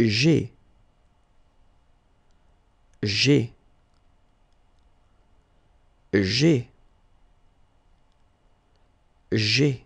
G, j'ai, j G.